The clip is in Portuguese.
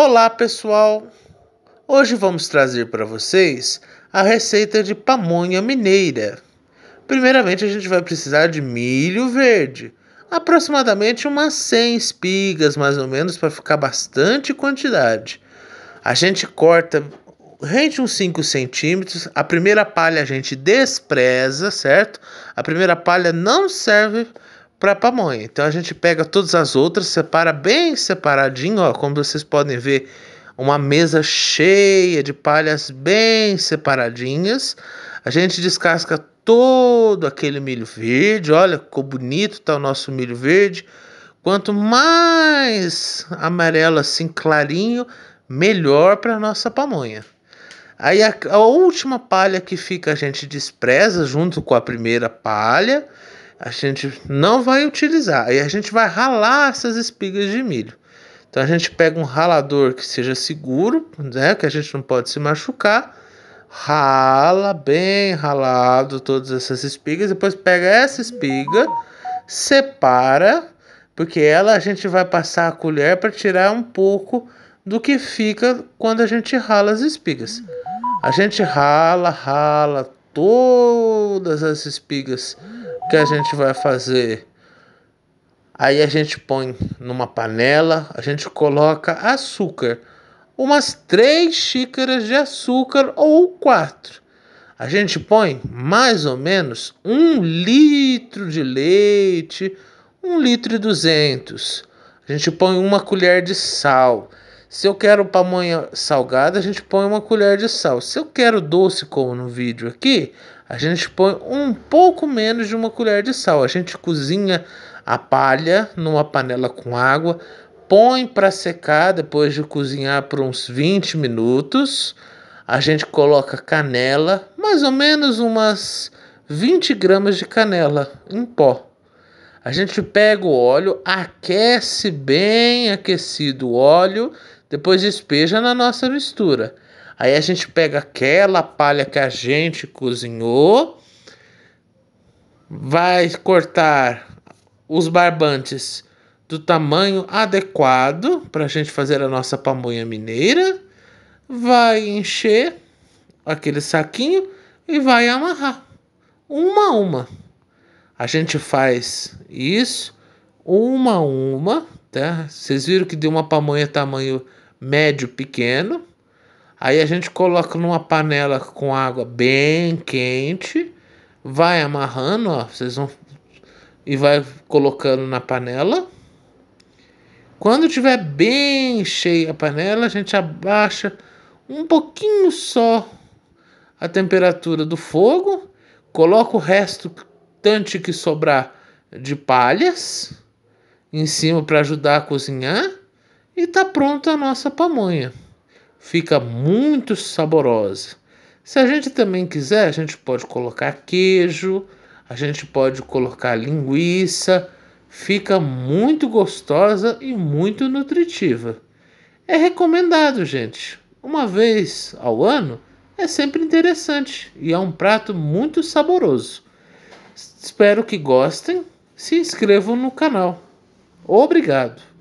Olá pessoal! Hoje vamos trazer para vocês a receita de pamonha mineira. Primeiramente, a gente vai precisar de milho verde, aproximadamente umas 100 espigas mais ou menos, para ficar bastante quantidade. A gente corta rente uns 5 centímetros. A primeira palha a gente despreza, certo? A primeira palha não serve para pamonha. Então a gente pega todas as outras, separa bem separadinho, ó, como vocês podem ver, uma mesa cheia de palhas bem separadinhas. A gente descasca todo aquele milho verde. Olha como bonito tá o nosso milho verde. Quanto mais amarelo assim clarinho, melhor para nossa pamonha. Aí a, a última palha que fica a gente despreza junto com a primeira palha a gente não vai utilizar. E a gente vai ralar essas espigas de milho. Então a gente pega um ralador que seja seguro, né, que a gente não pode se machucar, rala bem ralado todas essas espigas, depois pega essa espiga, separa, porque ela a gente vai passar a colher para tirar um pouco do que fica quando a gente rala as espigas. A gente rala, rala todas as espigas que a gente vai fazer? Aí a gente põe numa panela, a gente coloca açúcar, umas três xícaras de açúcar ou quatro. A gente põe mais ou menos um litro de leite, um litro e duzentos. A gente põe uma colher de sal. Se eu quero pamonha salgada, a gente põe uma colher de sal. Se eu quero doce, como no vídeo aqui, a gente põe um pouco menos de uma colher de sal. A gente cozinha a palha numa panela com água, põe para secar depois de cozinhar por uns 20 minutos. A gente coloca canela, mais ou menos umas 20 gramas de canela em pó. A gente pega o óleo, aquece bem aquecido o óleo, depois despeja na nossa mistura. Aí a gente pega aquela palha que a gente cozinhou, vai cortar os barbantes do tamanho adequado para a gente fazer a nossa pamonha mineira, vai encher aquele saquinho e vai amarrar uma a uma. A gente faz isso uma a uma, tá? Vocês viram que deu uma pamonha tamanho médio pequeno. Aí a gente coloca numa panela com água bem quente, vai amarrando, ó, vocês vão e vai colocando na panela. Quando tiver bem cheia a panela, a gente abaixa um pouquinho só a temperatura do fogo, coloca o resto tanto que sobrar de palhas em cima para ajudar a cozinhar e tá pronta a nossa pamonha fica muito saborosa. Se a gente também quiser, a gente pode colocar queijo, a gente pode colocar linguiça, fica muito gostosa e muito nutritiva. É recomendado, gente. Uma vez ao ano é sempre interessante e é um prato muito saboroso. Espero que gostem. Se inscrevam no canal. Obrigado!